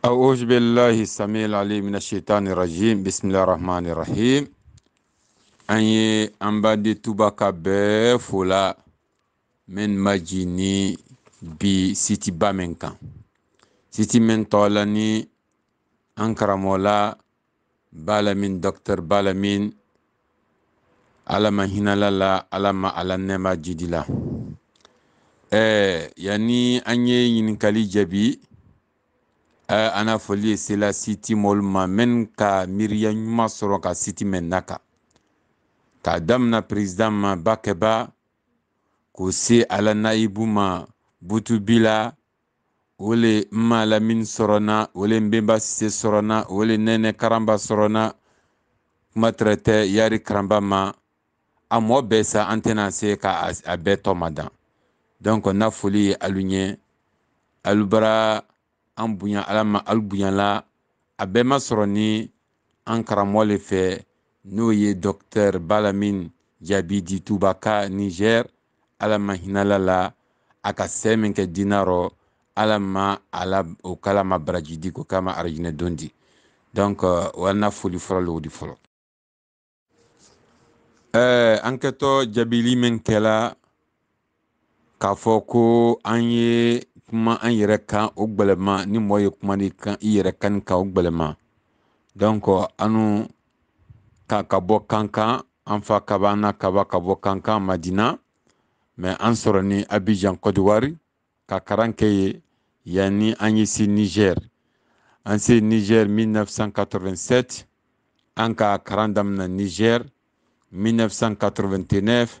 أعوذ بالله السميع العليم من الشيطان الرجيم بسم الله الرحمن الرحيم أني أنبادي تباكا بفولا من مجيني بي سيتي بامنكا سيتي من طولاني أنكرمولا بالا من دكتور بالا من على ما هنا لا على ما على نما جديلا إيه، يعني أني ينكالي جبي Eh, an n'a fɔli ye sela siti mɔlu ma mɛn ka miiriya ɲuman sɔrɔ ka siti mɛn na kan k'a damina peresidan ma bakɛba k'o se ala naibu ma butubi la o le n ma lamini sɔrɔna o le n sise sɔrɔna o le nɛnɛ karanba sɔrɔna kuma tɛrɛtɛ yari karanba ma a mɔɔ bɛɛ sa an tɛna se ka a bɛɛ tɔ ma dan na foli ye alu ɲɛ alubara an bonya ala ma ali bonyala a bɛɛ ma sɔrɔ ni an karamɔgɔ le fɛ n'o ye dɔktɛr balamin jaabi di tubaka ka niger ala ma hinala la a ka sɛ min kɛ dinarɔ rɔ ala ma ala o kala ma baraji di ko kama arajinɛ don di donk walana euh, foli fɔlɔ le di fɔlɔ ɛɛ an kɛtɔ jaabili min kɛla k'a fɔ ko an ye kuma an yɛrɛ kan o gbɛlɛma ni mɔgɔ ye kuma ni kan i yɛrɛ kan ni kan o gbɛlɛma donc anu ka ka bɔ kan kan an fa kaba an na kaba ka bɔ kan kan madina mɛ an sɔrɔ ni abijan kɔdiwari ka karan kɛ ye yanni an ye se niger an se niger 1987 an ka karan damina niger 1989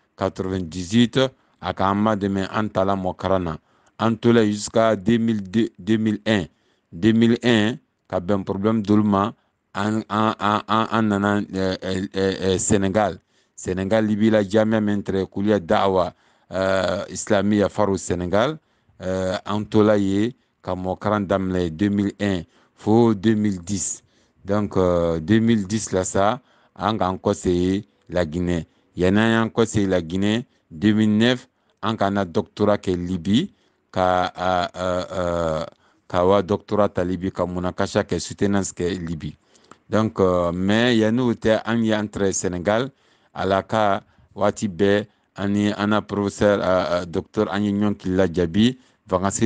98 à k'an demain an taala mɔkaran En jusqu'à 2001 2001 ka un problème dolu un problème en en en euh, euh, euh, sénégal sénégal Libye la jamia min tɛrɛ dawa euh, sénégal euh, y est comme ka mɔkaran 2001 pour 2010 donc 2010 là ça en encore, c'est la guinée yann'an y'an kɔsegi la guinée 2009 an ka an na dɔgɔtɔrɔ kɛ libi ka a, a, a, ka wa dɔgɔtɔrɔ ta libi ka munakasa kɛ soutenance kɛ libi donc uh, mais yanniw tɛ an ye an tɛrɛ sénégal ala ka waati bɛɛ ani ana na professeur uh, uh, docteur an ye ɲɔn kili la jaabi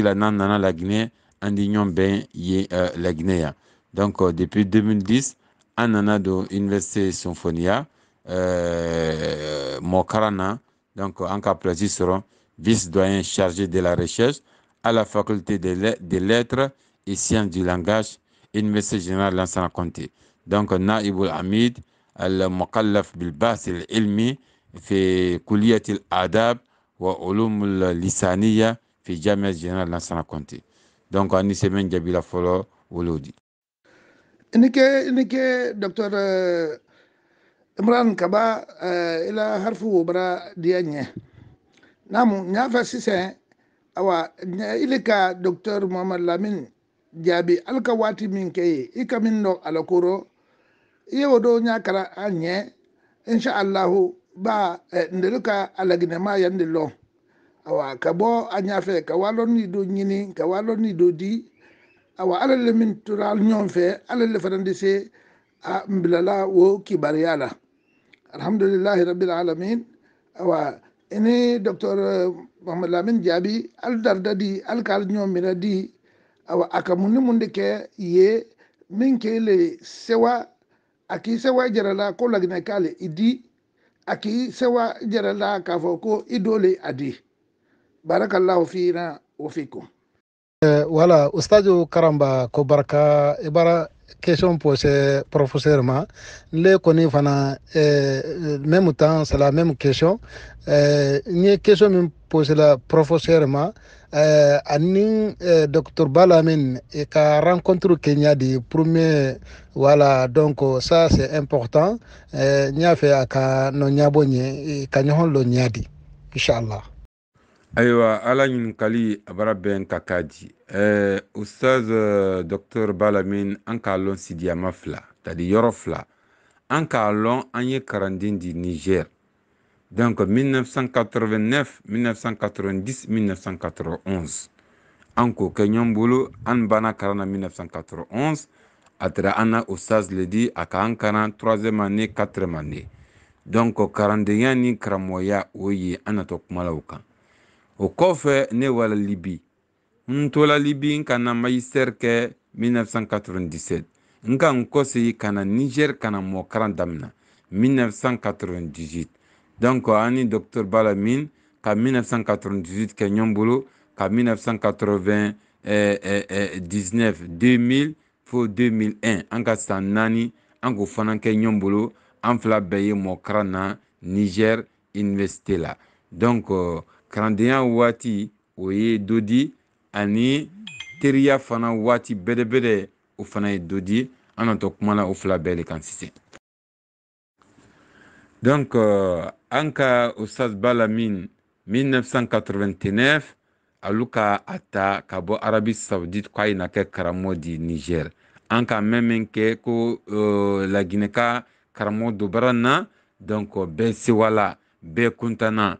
la n'an nana laginɛ an di ɲɔn bɛn ye uh, laginɛ yan donc uh, depuis 2010 an nana don université sonfoniya Euh, Mokarana, donc en cas précis, seront vice doyen chargé de la recherche à la faculté des lettres, et sciences du langage, Université générale d'Ansana comté Donc, Naïboul Hamid, al-Mokallaf bil c'est ilmi fait Kouliat il-Adab, wa Ulum lisania fait Jamais générale d'Ansana comté Donc, en Isemène Djabila Folo, Ouloudi. Nike, Nike, docteur. Euh, imran kaba uh, ila harfu wobra dianye namu nyafa sise awa nya ilika docteur muhammad lamin jaabi alka waati min keye i ka min no ala koro i ye wo do ɲakara a ɲɛ insha allahu ba eh, ndelu ka alaginema yandi lɔ awa ka bɔ a ɲafɛ ni do ɲini ka ni do di awa ala le min tora ɲɔgɔn fɛ ala le fana a nbilala wo kibariya alhamdulillahi rabbil alamin awa ini docteur eh, mohammed lamin jaabi aldarda di alkal ñomira di awa aka munni munde ke ye min ke le sewa aki sewa jarala ko lagina kale idi aki sewa jarala ka fo ko idole adi barakallahu fina wa fikum eh, wala ustadio karamba ko barka ibara e question posée professeur ma le kɔni fana euh, même temps c'est la même question euh, euh ni question posée posé la professeur ma euh, docteur balamin et ka rencontre kenya di premier voilà donc ça c'est important euh, nous avons fait a ka à nous ɲɛ ka ɲɔgɔn lɔ inchallah Aïewa, ala Kali Abraben Kakadi. bɛn ka eh, ustaz balamin an k'a lɔn sidiyama fila tadi yɔrɔ fila di niger donc 1989 1990 1991 Anko k'o kɛ ɲɔn 1991 a Anna an na ustaz le di a karan année 4 année donc karandenya ni karamɔgɔya anatok ye o kɔfɛ ne wala libi n tola libi n ka na magistɛri kɛ 1997 n ka n kɔsegi ka na nigɛri ka na mɔkaran damina 1998 donc an ni dɔctɔr balamin ka 1998 kɛ ɲɔn bolo ka 1980 eh, eh, eh, 19 2000 fo 2001 an ka san naani an k'o fana kɛ ɲɔn bolo an fila bɛɛ ye mɔkaran na niger université la donc uh, kalandenya waati o ye dɔ di ani teriya fana waati bɛdɛbɛdɛ o fana ye dɔ di an natɔ kuma na o fila bɛɛ le kan sisan donc euh, an ka ustaz balamin 1989 alu ka a ta ka bɔ arabi saudite ko a yena kɛ karamɔgɔ di niger an ka mɛn min kɛ ko euh, laginɛ ka karamɔgɔ do bara na donc euh, bɛɛ sewala bɛɛ kuntana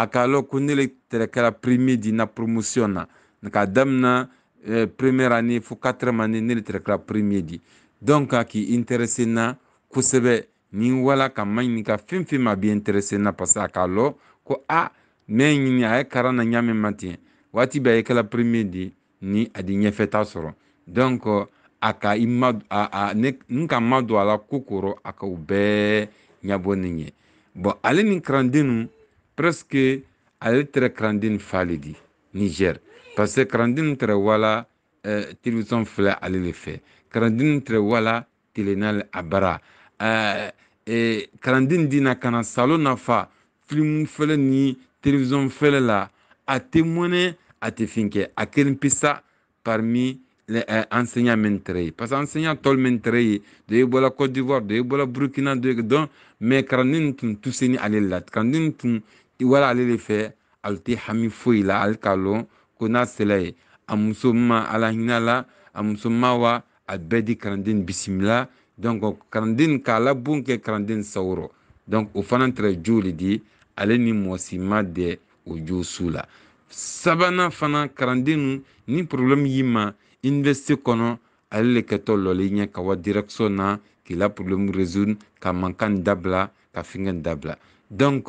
a ka lɔ ko ne le tɛrɛ kɛra primidi na promotion na ka damina eh, première année fo quatrième année ne le tɛrɛ kɛra primidi donc a k'i intéressé na kosɛbɛ nin wala ka ma ɲini ka fɛn fɛn ma bi intéressé na parce que a k'a lɔ ko a mɛ ɲini a ye kara na ɲa min ma ten waati bɛɛ a ye kɛra primidi ni a di ɲɛfɛta sɔrɔ donc a ka i ma a a ne n ka ma don a la ko kɔrɔ a ka o bɛɛ ɲɛbɔ nin ye bon ale ni kalanden ninnu presque ale tɛrɛ kalanden fa le di niger parce que kalanden tɛrɛ wala euh, telewisɔn filɛ ale le fɛ kalanden tɛrɛ wala telenal abara euh, eh, kalanden dina kana salon na fa filimu fɛlɛ ni télévision fɛlɛ la a tɛ mɔnɛ a tɛ fin kɛ a kelen pisa parmi les euh, enseignants mentrés parce que enseignants tol mentrés de ebola côte d'ivoire de ebola burkina de don mais tout c'est ni aller la kalanden tun wala ale le fɛ al tɛ hami foyi la ale k'a lɔn ko n'a sela ye a muso ma ala hinɛ la a muso ma wa a bɛɛ di kalanden bisimila donc kalanden k'a labon kɛ kalanden sawɔrɔ donc o fana tɛrɛ jo le di ale ni mɔsi ma dɛ o jo su la sabanan fana kalanden ni problème y'i ma université kɔnɔ ale le kɛtɔ lɔle ɲɛ ka wa direction na k'i la problème résoudre ka mankan dabila ka fɛngɛ dabila donc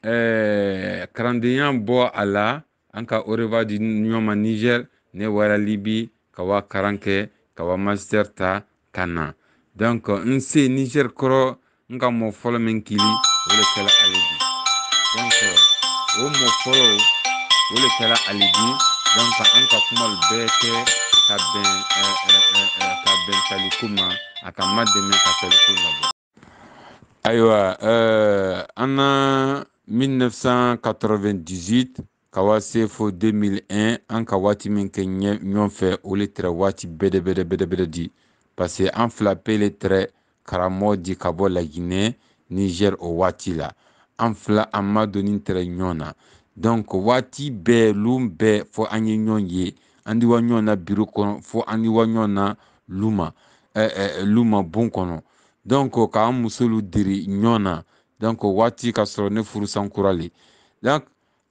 Eh, karandenya bɔ a la an ka oreva di ɲɔgɔn ma niger ne wara libi ka wa karan kɛ ka wa master ta ka na donk n se niger kɔrɔ n ka mɔ fɔlɔ min kili o le kɛla ale bi donc o mɔ fɔlɔ o le kɛla ale bi donc an ka kuma bɛɛ kɛ ka bɛn ɛɛ ka bɛn taliko ma a ka ma dɛmɛ ka taliko labɔ. ayiwa eh, an na. 1998 ka 2001, en Kawati 2001 an ka waati min kɛ ɲɔgɔn b o b tɛrɛ b bɛdɛbɛdɛbɛdɛbɛdɛ di parce que an fila pe le di Kabo la Guinée, niger au Wati la En fila an ma nyona. donc Wati bɛɛ lun bɛɛ fɔ an ye ɲɔgɔn ye an di wa ɲɔgɔn luma eh, eh, luma bon kɔnɔ donc k'an musolu diri nyona. donc o waati ka sɔrɔ ne furu sankura le donc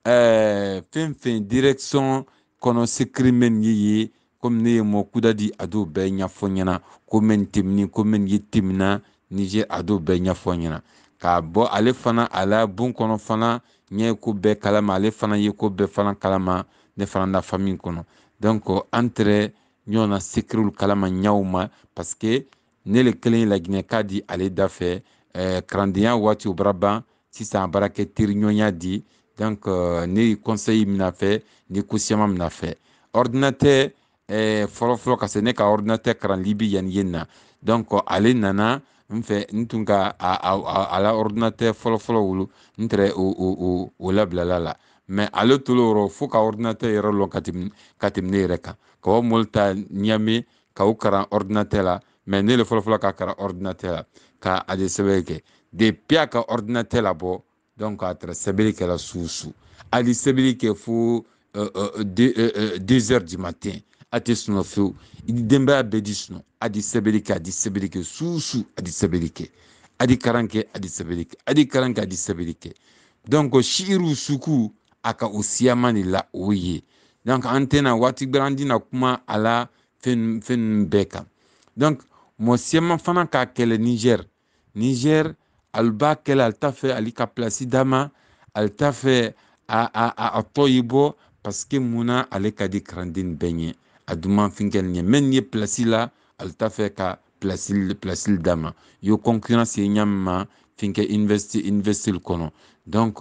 ɛɛ euh, fɛn fɛn direction kɔnɔ sekiri mɛ nin ye ye komi ne ye mɔ kuda di a dɔw bɛɛ ɲɛfɔ ɲɛna ko mɛ nin tɛmɛni ko mɛ nin ye tɛmɛna niger a dɔw bɛɛ ɲɛfɔ ɲɛna k'a bɔ ale fana a la bon kɔnɔ fana ɲɛ ye ko bɛɛ kalama ale fana ye ko bɛɛ fana kalama ne fana nafa min kɔnɔ donc an ɲɔgɔnna sekiriw kalama ɲɛw ma parce que ne le kelen ye laginɛ k'a di ale da fɛ eh, kalandenya waati o bara ban sisan a baara teriɲɔgɔnya di donc euh, ni ne ye conseil mina fɛ ne kosiyama mina fɛ ordinateur eh, fɔlɔfɔlɔ ka se ne ka ordinateur karan libi yani yen na donc euh, ale nana n fɛ n tun ka a, a, a, a la ordinateur fɔlɔfɔlɔ wolo n tɛrɛ o, o, o, o labilala la mɛ ale tolo yɔrɔ fo ka ordinateur yɛrɛ lɔn ka tɛmɛ ne yɛrɛ kan ka o mɔli ka o karan ordinateur la mɛ ne le fɔlɔfɔlɔ k'a kɛra ɔridinatɛr la ka a euh, euh, de sɛbɛn kɛ depi a ka ɔridinatɛr la bɔ donc a tɛra sɛbɛnni kɛra suusu hali sɛbɛnni kɛ fo deux heures du matin a tɛ sunɔ fewu denbaya bɛɛ di sunɔ a di sɛbɛnni kɛ a di sɛbɛnni kɛ suusu a di sɛbɛnni kɛ a di karan kɛ a di sɛbɛnni kɛ a di karan kɛ a di sɛbɛnni kɛ donc siiriw suku a ka o siyaman de la o ye donc an tɛna waati bɛɛ an tɛna kuma a la fɛn ninnu bɛɛ kan donc mɔ siɛma fana k'a kɛlɛ niger niger ali b'a kɛlɛ ali t'a fɛ ali ka plasi dama ali t'a fɛ a, a, tɔ ye bɔ paske mun na ale ka di karanden bɛɛ ɲɛ a dumanfinkɛ nin ye mɛ ye plasi la ali t'a fɛ ka plasili plasili d'a yo concurrence ye ɲa min ma finkɛ investi investili kɔnɔ donk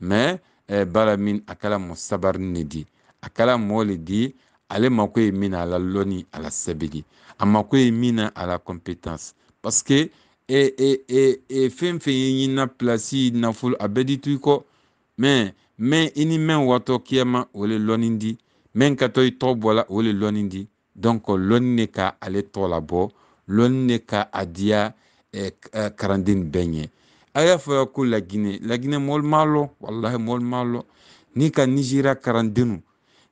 mais eh, eh bala min a kɛla mɔ sabarini ne di a kɛla mɔɔ le di ale mako ye min na a la lɔni a la sɛbɛnni a mako ye min na a la compétence parce que e e e e fɛn fɛn ye ɲinina pilasi nafolo a bɛɛ di tu i kɔ mɛ mɛ i ni mɛn watɔ kiyama o le lɔni di mɛn ka tɔ i tɔ la o le lɔni di donc lɔni de ka ale tɔ labɔ lɔni de ka a diya eh, eh, karanden bɛɛ ɲɛ a y'a fɔ ko laginɛ laginɛ mɔli lɔ walahi mɔli m'a n'i ka nizeriya karandenw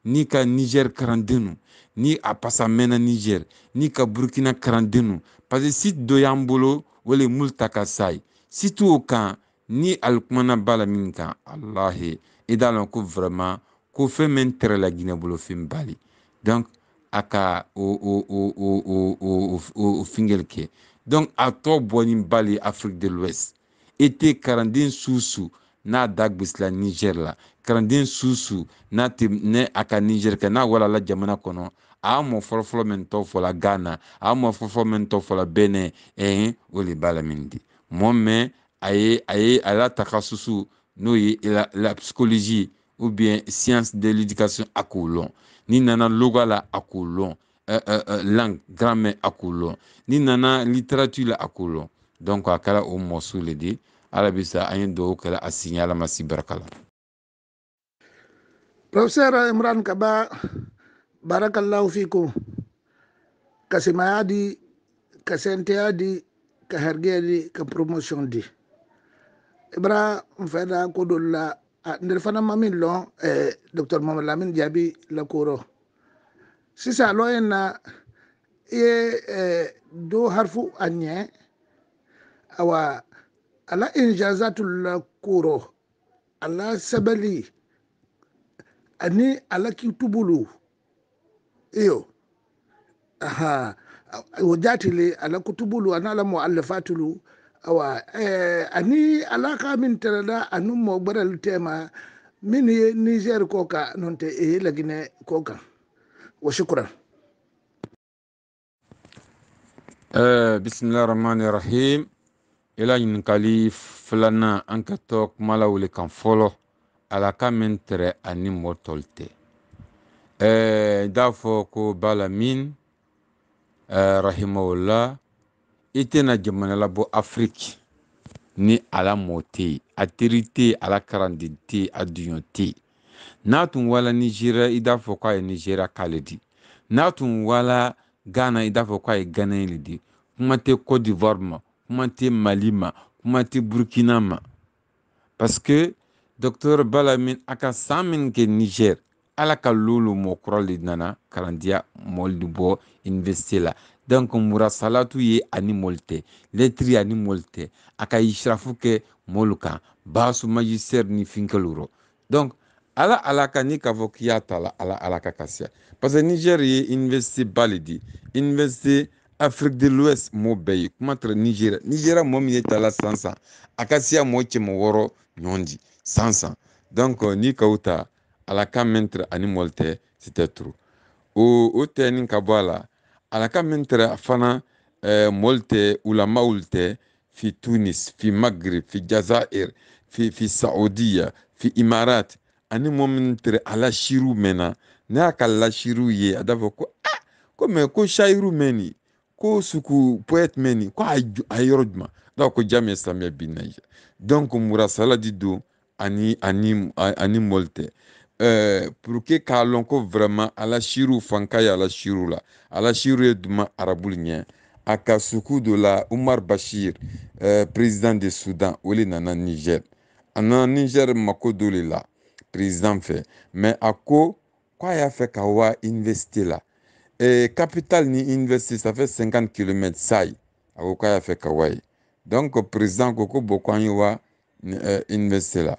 n'i ka niger kalandenw ni a pasa mɛnna nizɛri n'i ka burukina kalandenw parce que site dɔ y'an bolo o le ye multaka sa ye sitiw kan ni kumana b'a la min kan alahi i d'a lɔn ko vraiment ko fɛn min tɛrɛ la ginɛ bolo fɛn bali donc a ka o o o o o o o o fingɛli kɛ donc a tɔ bɔlen bali afrique de l'ouest été kalanden su su n'a da gbesila nizɛri la kalanden susu n'a te ne a ka nigɛri kɛ n'a walala jamana kɔnɔ a mɔ fɔlɔfɔlɔ min tɔ fɔla ghana a mɔ fɔlɔfɔlɔ min tɔ fɔla bɛnɛ ɛn o le b'a la min di mɔ mɛn a ye a ye a y'a ta susu n'o ye la, la psychologie ou bien science de l'éducation a k'o lɔn n'i nana loga la a k'o lɔn euh, euh, langue grammaire a k'o lɔn n'i nana littérature la a k'o lɔn donc a kɛra o mɔsu le de ala bi sa an ye dɔw kɛra a sigi ala ma si barika la Professeur Imran Kaba, barakallahu fikum. Ka simaya di, ka di, ka di, ka di. Ibra mfeda kudula, ndir fana mamin lon eh, Dr. Mohamed Lamine Diaby la koro. Sisa loyen na ye eh, do harfu anye awa ala injazatul koro ala sabali ani tubulu iyo aha wajatili alakutubulu anala muallafatulu awa eh, ani alaka min tarada anum mo gbaral tema min ye niger koka nonte e lagine koka wa shukran eh, bismillahir rahmanir rahim ila ɲininkali filanan an ka tɔ kuma kan fɔlɔ à la tɛrɛ ani mɔ tɔl tɛ i t'a fɔ ko balamin rahimahullah i tɛna jamana labɔ afiriki ni ala mɔ tɛ yen a teri tɛ yen ala tɛ a tɛ yen n'a tun wala nizeriya i t'a fɔ k'a ye n'a wala ghana i t'a ghana le di kuma tɛ cote d'ivoire ma ma parce que dɔktr balamin a ka san min kɛ niger ala ka lolu mɔkɔrɔ le nana kalandiya mɔli bɔ université la donc murasalatu ye ani mɔli tɛ lɛtiri ani mɔli tɛ a ka isirafu kɛ mɔlu kan basu magistɛr ni rɔ donc ala ala ka ni k'a fɔ k'i y'a ta la ala ala ka kasiya parce que niger ye université ba le di université afrique de l'ouest mɔ bɛɛ ye kuma tara nigéria nigéria mɔ min ye tala san san a ka siya mɔ cɛmɔ wɔɔrɔ ɲɔgɔn di san san donc euh, n'i ka u ta ala ka min ani mɔli tɛ si tɛ turu o o tɛ ka bɔ a la ala ka min fana eh, mɔli tɛ ulamaul tɛ fi tunis fi magrib fi jazair fi, fi saudiya fi imarat ani mɔ min tɛrɛ a lasiriw mɛnna n'a y'a ka lasiriw ye a daa fɔ ko ah ko mɛ ko shayiru mɛ nin ko suku poɛte mɛ nin ko a yɔrɔ juman dɔw ko jamiya silamɛya binna ye donc murasaladi don ani ani ani molte, tɛ euh, pour que k'a lɔn ko vraiment ala siriw fanka ye ala siriw la ala siriw ye duma arabu ɲɛ a suku dɔ la umar bashir euh, président de Soudan, o le nana niger a niger mako dɔ de la président fait, mais a quoi k'a y'a fɛ ka wa investi la capital ni investi, ça fait 50 kilomètres ça ye a ko y'a fɛ ka donc président ko ko bon k'an ye wa euh, la.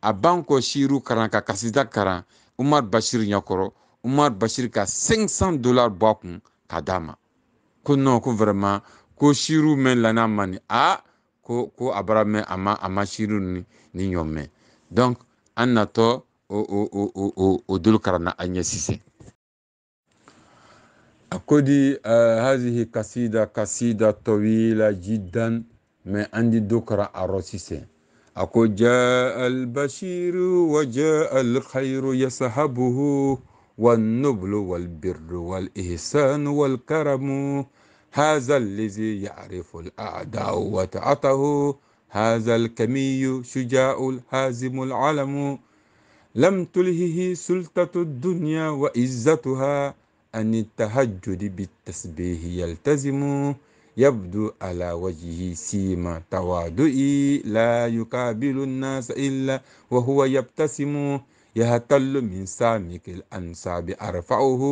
a b'an kɔ shiru karan ka kasida karan umar bashir ɲɛkɔrɔ umar bashir ka 500 dollars bɔ a kun k'a d'a ma ko non ko vraiment ko siru mɛn lana ma ni a ko ko a bara mɛn a ma a ma siru ni ni ɲɔ mɛn donc an natɔ o o o o o o dolo ɲɛ sisan akodi uh, hazihi kasida kasida tawila jiddan mɛ an di do arɔ sisan أكو جاء البشير وجاء الخير يسحبه والنبل والبر والإحسان والكرم هذا الذي يعرف الأعداء وتعطه هذا الكمي شجاع الهازم العلم لم تلهه سلطة الدنيا وعزتها أن التهجد بالتسبيح يلتزم يبدو على وجهه سيما تواضعي لا يقابل الناس إلا وهو يبتسم يهتل من سامك الأنساب أرفعه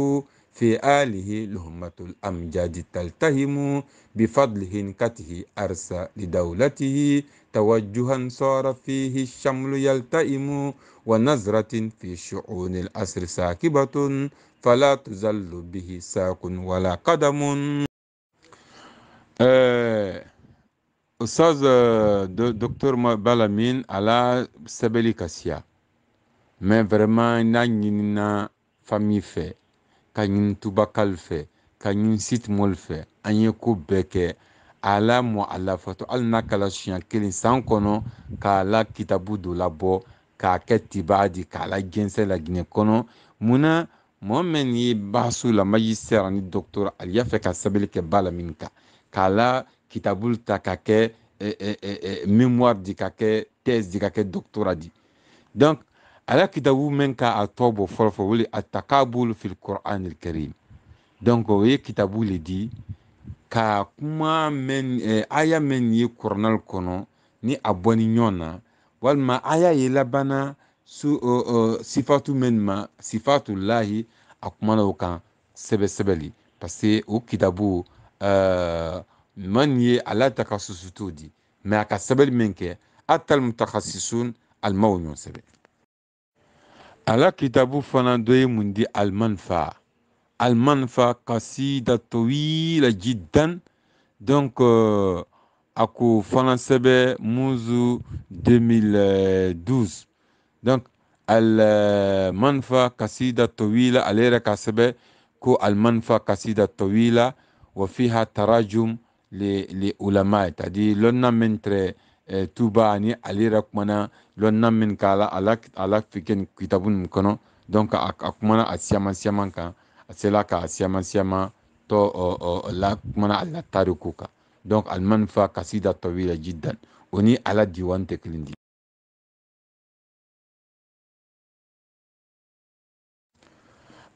في آله لهمة الأمجاد تلتهم بفضل هنكته أرسى لدولته توجها صار فيه الشمل يلتئم ونظرة في شؤون الأسر ساكبة فلا تزل به ساق ولا قدم Euh, Ustaz euh, Docteur Balamine a la sɛbɛli ka siya mais vraiment n'a ɲinina famille fɛ ka ɲini tubakal fɛ ka ɲini sitimɔl fɛ an ye ko bɛɛ kɛ a la mɔ a lafato hali n'a kala siɲɛ kelen san kɔnɔ k'a la kitabu dɔ labɔ k'a kɛ tibaa di k'a la jɛnsɛ laginɛ kɔnɔ munna mɔɔ mɛn nin ye baasu la magistɛr ani dɔktɔr ali fɛ ka sɛbɛli kɛ ba lamini kan kala kitabul ta ka mémoire di ka thèse di ka doctorat. di donc ala kitabu min k'a tɔ bɔ fɔlɔfɔlɔ o le karim donc o ye kitabu le dit ka kuma ayamen eh, aya mɛn ye ni a bɔ walma aya ye labana su sifatu menma ma sifatu lahi a sebe o parce que o kitabu man ye ala takasusu t'o di mɛ a ka sɛbɛli min kɛ atal mutakasisun alima o sɛbɛ ala kitabu fana dɔ ye mun di alman fa alman kasida towila jiddan donk a ko fana sɛbɛ muzu 2012 donc almanfa kasida towila ale yɛrɛ ka sɛbɛ ko almanfa kasida towila wa fiha tarajum li, li tadi cest lonna min tɛrɛ eh, tuba ani ale yɛrɛ kumana lonna min k'a ala ala fikin kitabu nin kɔnɔ donc a, a kumana a siyaman siyaman kan a sela k'a siyaman siyaman tɔ uh, uh, la kumana a latariku kan donc alimani fa kasida tawila jiddan o ni ala diwan tɛ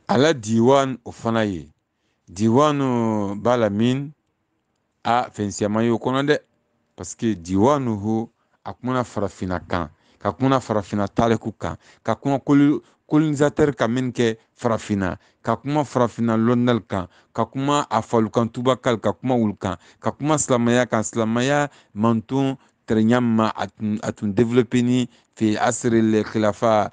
ala diwan o fana ye diwanu balamin a fɛnsiyama y'o kɔnɔ dɛ paseke diwanu ho a kumana farafina kan ka kumana farafina tariku kan ka kuma kolonisatɛri ka min kɛ farafina ka kuma farafina lɔndali kan ka kuma a falukan tubakali ka kuma wulu kan ka kuma silamaya kan silamaya manton tɛrɛnyama a tun développé ni fi asiri le khilafa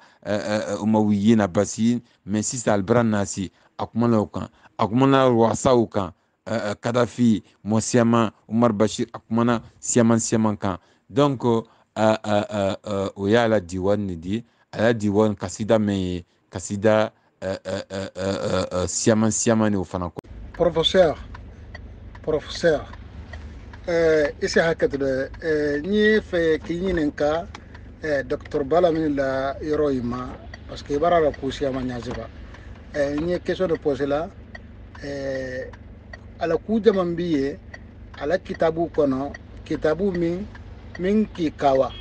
umawiyina basi mais sisan alibara nasi a kuma o kan a kumana wasaw kan kadafi mɔsiyaman umar bashir a kumana siyaman siyaman kan donc o y'a la diwani ne di a y'a diwani kasida min ye kasida euh, euh, euh, siyaman siyaman ne o fana kɔ professeur professeur eh, isi hakɛ dɛ n ye fɛ k'i ɲininka eh, docteur balamin la yɔrɔ in ma parce que i b'a la ko siyaman ɲaziba n ye question de posé la eh, ala kuu jaman bi ala kitabu kono kitabu min min k'i kawa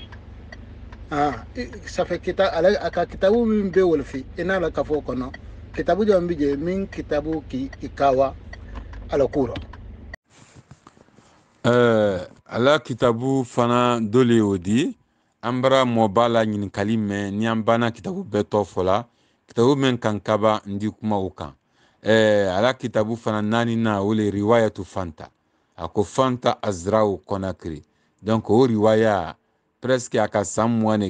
ah, safɛ kita ala aka ka kitabu min be wolofin i n'a la kafo kono kitabu jaman bi je min kitabu k'i kawa ala kuu rɔ eh, ala kitabu fana dole le y'o di an bara mɔba la ɲininkali ni an kitabu beto fola kitabu men kan kaba n di kuma o kan eh, ala kitabu fana nani na o le riwayatu fanta a ko fanta azrau konakri donc o riwaya presque a ka san mugan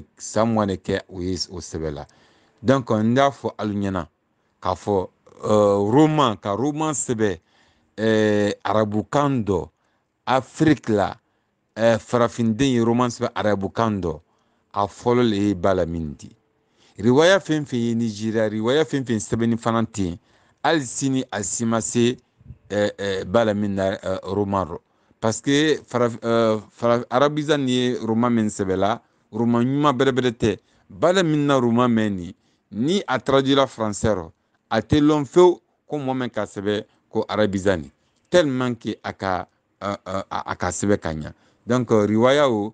kɛ o ye o sɛbɛ la donc n y'a fɔ alu ɲɛna k'a fɔ euh, roman ka roman sɛbɛ euh, arabukan dɔ afiriki la eh, farafinden ye roman sɛbɛ arabukan dɔ a fɔlɔ le ye ba min di riwaya fɛn fɛn ye nizeriya riwaya fɛn fɛn sɛbɛnni fana ten al sini a si se la min na parce que euh, arabiza nin ye roma min sɛbɛla roma ɲuman bɛrɛbɛrɛ tɛ la min na roma ni a traduira français rɔ a tɛ lɔn fewu ko mɔ mɛn ka sɛbɛ ko arabizani tellement que a ka euh, euh, a ka sɛbɛ donc riwaya o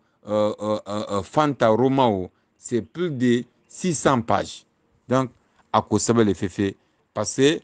fanta roma o c'est plus de 600 pages donc a ko sɛbɛ le fefe parce que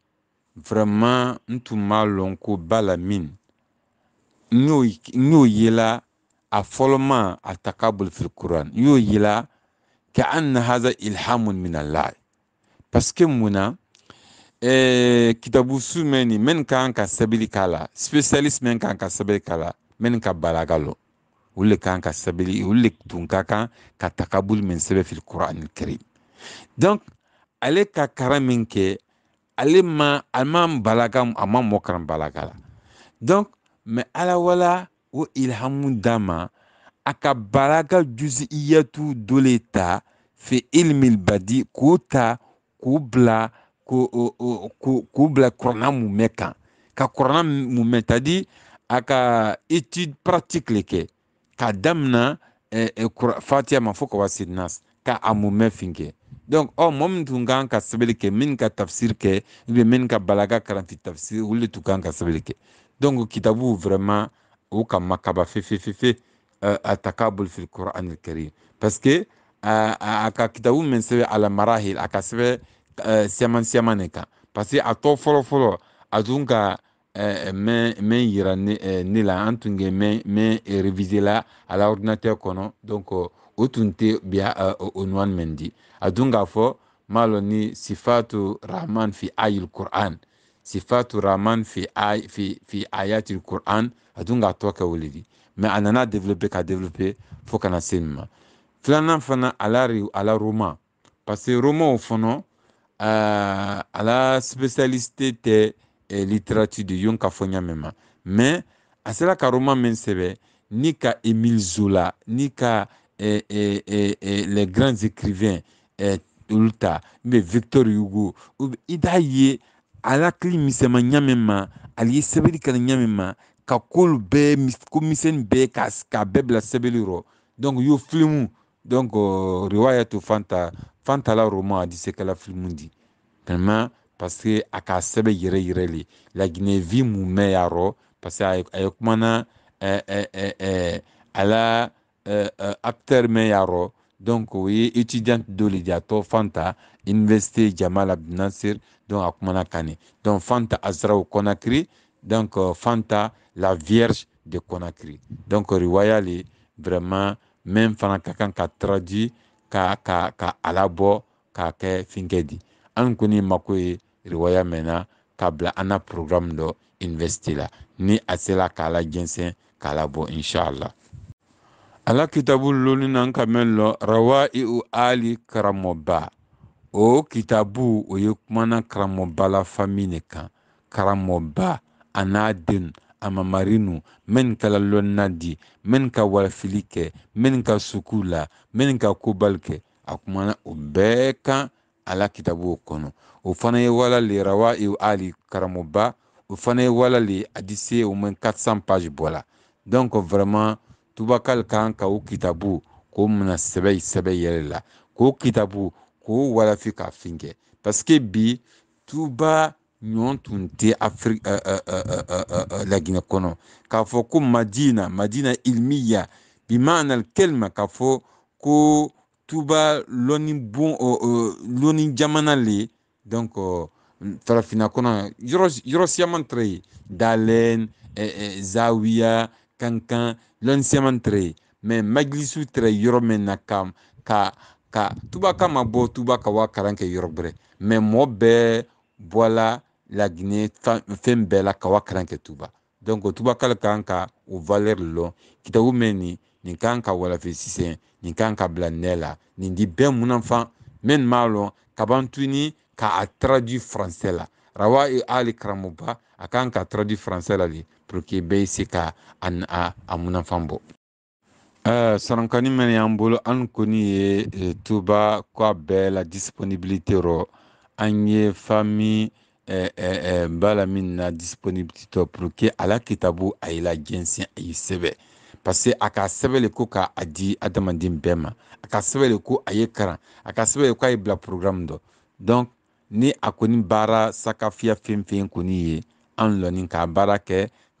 vraiment n tun b'a lɔn ko ba la min n y'o yela a fɔlɔma a takabul fil kuran n y'o yela ka an na haza ilhamun min allah parce que mun na eh, kitabu su mɛn nin mɛn kan ka sɛbɛnni k'a la spécialiste mɛn kan ka sɛbɛnni k'a la mɛn ka balaga lɔ olu le kan ka sɛbɛnni olu le tun ka kan ka takabul min sɛbɛn fil kuran kiri donc ale ka kalan min kɛ ale ma ale ma bala a ma mɔ karan bala la donc mɛ ala wala o ilhamu d'a ma a ka balaka ka juziyatu dɔ le ta fe ilmil badi k'o ta k'o bila k'o bila kɔrɔna mumɛ kan ka kɔrɔna mumɛ tadi a ka étude pratique le kɛ k'a damina eh, eh, fatiya ma fo ka wa sidnas ka a mumɛ fin kɛ donc ɔ mɔgɔ min tun kan ka sɛbɛnni kɛ min ka tafsiri kɛ ubiyɛn min ka balaga karanti tafsiri olu de tun kan ka sɛbɛnni kɛ donc kitabu vraiment o ka makaba fefefefe uh, atakabul fil quran al karim parce que uh, a ka kitabu min sɛbɛn ala marahil a ka sɛbɛn uh, siyaman siyaman ne kan parce que euh, a tɔ fɔlɔfɔlɔ a tun ka mɛn mɛn yira ne, ne la an tun kɛ mɛn mɛn révisé la à l'ordinateur kɔnɔ donc o euh, tun tɛ biya euh, o nuwani mɛn di Adunga maloni k'a ni sifatu rahman fi ayil qur'an sifatu rahman fi ay fi fi ayatil qur'an a dun k'a wulidi kɛ anana développer ka développer fo kana se nin fana ala ala roma parce que Roman fono euh, ala spécialité te eh, littérature de yonka fonya fɔ mais a ka roma mensebe ni ka emile zola ni ka e, e, e, e les grands écrivains eh, olu n bɛ victor yugo i t'a ye alakili misɛnma ɲa min ma ali ye kana ɲa ma ka k'olu bɛɛ ko misɛnni bɛɛ k'a bɛɛ bila sɛbɛnni rɔ donc y'o filimu donc euh, riwaya to fanta fantala roman a di kala filimu di tellement parce que a k'a sɛbɛn yɛrɛ yɛrɛ le la guinée vie mun mɛn y'a rɔ parce que a ye kumana ɛɛ ɛɛ ɛɛ ala ɛɛ acteur mɛn y'a rɔ donc oui étudiante de l'idiato fanta investi Jamal Abdinasir donc a kumana donc fanta au conakry donc euh, fanta la vierge de conakry donc riwaya vraiment même fana Kakan ka traduit ka ka ka alabo k'a ke fingedi an riwaya mena kabla k'a programme do investi la ni asela kala k'a kala bo inshallah ala kitabu loninan Rawa rawa U ali Karamoba. o kitabu o ye kumana la fami ne kan karamɔba men n'a Menka a mamarinu men ka lɔnna ka la ka ala kitabu kɔnɔ o fana wala le ali Karamoba. Ufane fana wala le 400 page donc vraiment tubakal kan ka o kitabu k'o mina sɛbɛ sɛbɛ yɛrɛ la k'o kitabu k'o walafi k'a finkɛ paseke bi tuba ɲɔn tun tɛ afiriki uh, eh, uh, eh, uh, eh, laginɛ kɔnɔ k'a fɔ ko madina madina ilmiya bi maana kelima k'a fɔ ko tuba lɔni bon oh, oh, lɔni jamana le donc oh, farafinna kɔnɔ yɔrɔ yɔrɔ siyaman tɛrɛ ye dalɛn eh, eh, zawiya L'ancien entrée mais ma mɛ très tere yɔrɔ min ka ka tuba kama bɔ tuba ka wa kalan kɛ yɔrɔ bɛrɛ mɛ mɔɔ bɛɛ la tuba donc tuba kale kan ka o valeur lɔn kitabu qui nin nin kan ka ou sisɛn nin kan ka bila di bɛɛ munafan k'a traduit français la rawa e ali karamɔgɔba a ka traduit français là. pour que bɛɛ se ka a a munafa bɔ sɔrɔnkani mɛn y'an bolo an koni ye eh, tuba ko a bɛɛ la disponibilite rɔ an ye fami eh, ba la min na disponibilité tɔ pour ala kitabu a y'i la jɛnsɛn a ye sɛbɛ parce a ka sɛbɛ le ko k'a di adamaden bɛɛ ma a ka sɛbɛ le ko a ye karan a ka sɛbɛ le ko a ye bila programme dɔ donk ni a koni baara sakafiya fenfen koni ye an lɔni k'a baara kɛ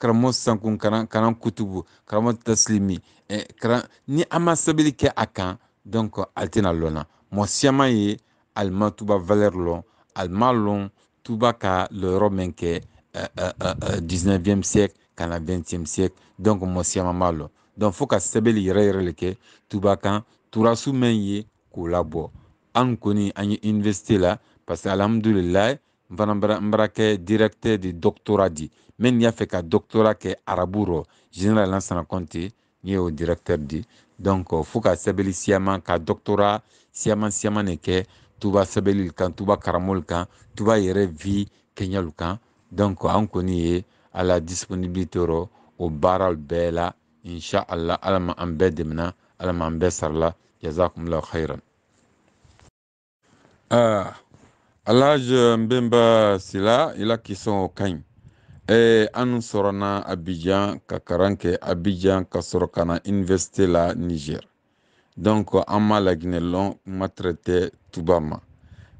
karamɔgɔ sankun kalan kalan kutubu karamɔgɔ tasilimi eh, kalan ni an ma sɛbɛnni kɛ a kan donc ale tɛna lɔn na mɔgɔ siyaman ye ale ma tuba valeur lɔn ale ma lɔn tuba ka lɔyɔrɔ min kɛ euh, euh, euh, 19e siècle ka na 20e siècle donc mɔgɔ siyaman b'a lɔn donc fo ka sɛbɛnni yɛrɛ yɛrɛ le kɛ tuba kan turasu min ye k'o labɔ an kɔni an ye université la parce que alhamdulilayi n fana n bara kɛ directeur de doctora di mɛ y'a fɛ ka doctora kɛ arabu rɔ général lansana kɔnte ni y'o directeur di donc euh, fo ka sɛbɛli siyaman ka doctora siyaman siyaman ne kɛ tuba sɛbɛli kan tuba karamɔli kan tuba yɛrɛ vi kɛɲɛlu kan donc euh, an kɔni ye ala disponibilité rɔ o baaraw bɛɛ la insha allah ala ma an bɛɛ dɛmɛna ala ma an bɛɛ sarala jazakumlahu khairan ah alhaji nbenba sila i la kisɔn ka ɲi eh, an sɔrɔna abijan ka karan kɛ abijan ka sɔrɔ kana na université la niger donc an m'a laginɛ lɔn matrɛtɛ tuba ma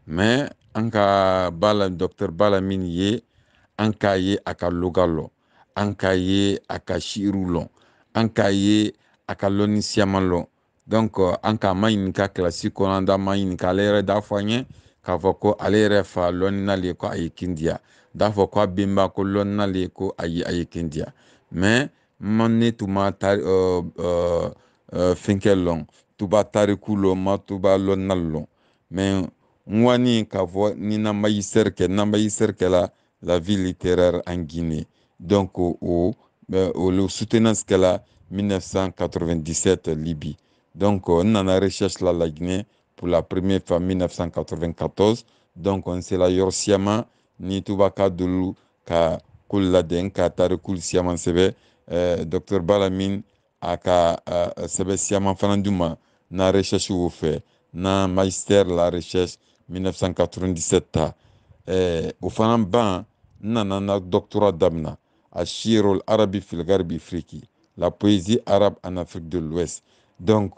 mais an ka ba la docteur ba min ye an k'a ye a ka loga lɔ an k'a ye a ka shiru lɔn an k'a ye a ka lɔnni siyaman lɔn donc an k'a maɲinika ka kilasi kɔnɔ an da maɲini k'ale yɛrɛ d'a fɔ an ye k'a fɔ ko ale yɛrɛ fa lɔnnina le ko a ye kin diya d'a fɔ ko a benba ko le ko ayi a ye kin diya ma ne tuma tari uh, uh, fɛnkɛ lɔn tuba tariku lɔn ma tuba lɔn k'a fɔ ni na ba yi sɛri kɛ yi sɛri la vie littéraire en guinée donc o o le soutenance la 1997 libye donc n nana recherche la la guinée pour la première fois en 1994 donc on l'a yɔrɔ siama ni tuba ka dolu ka kulu ka tari kulu siyaman sɛbɛ euh, docteur balamin a ka euh, sebe sɛbɛ fananduma na recherche ou fait na magistère la recherche 1997 ta euh, au o fana ban na doctorat na doctorat chirol shirol arabi filgarbi friki la poésie arabe en afrique de l'ouest donc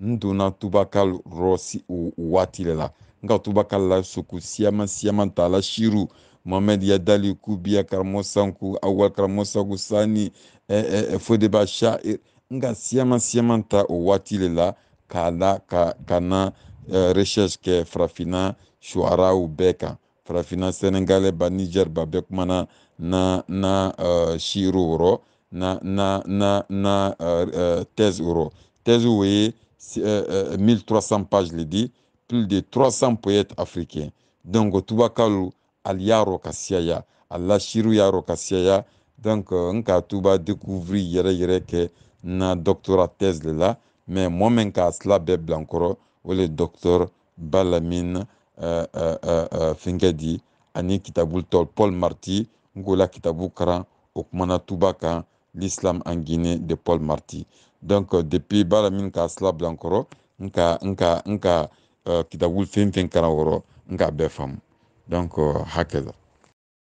n donna tuba ka rɔ si o waati de la n ka tuba ka lasoko siyama siyama ta la shiru mohamɛd yadali kubiya karamɔgɔ sanku awal karamɔgɔ sanku sani ɛ ɛ fodeba shair n ka siyama siyama ta o waati de la k'a la ka ka na ɛ eh, recherche kɛ farafinna suwaraw bɛɛ kan farafinna sɛnɛgalɛ ba niger ba bɛɛ kumana na na ɛ shiro rɔ na na na na ɛ ɛ tɛze rɔ tɛze o ye. 1300 euh, euh, pages le dit, plus de 300 poètes africains. Donc, Tubakalu, Aliaro Kassiaya, Allah Yaro Kassiaya, donc, euh, Nka Tuba découvrit Yere Yere que na doctorat thèse là, mais moi-même, le docteur Balamine euh, euh, Paul Marti, Ngola l'islam en Guinée de Paul Marti. donc euh, depuis b'a la min k'a sila bila n kɔrɔ n ka kita ka n ka kitabu fɛn fɛn kalan o n k'a bɛɛ faamu donc euh, hakɛ la